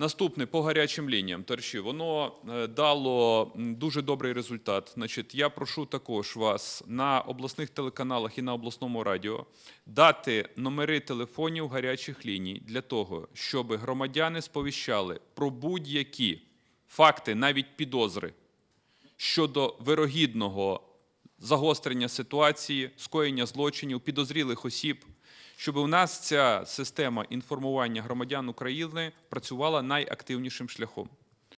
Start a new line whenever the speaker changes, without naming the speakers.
Наступне по гарячим лініям тарші, воно е, дало дуже добрий результат. Значить, я прошу також вас на обласних телеканалах і на обласному радіо дати номери телефонів гарячих ліній для того, щоб громадяни сповіщали про будь-які факти, навіть підозри щодо вирогідного загострення ситуації, скоєння злочинів, підозрілих осіб, щоб у нас ця система інформування громадян України працювала найактивнішим шляхом.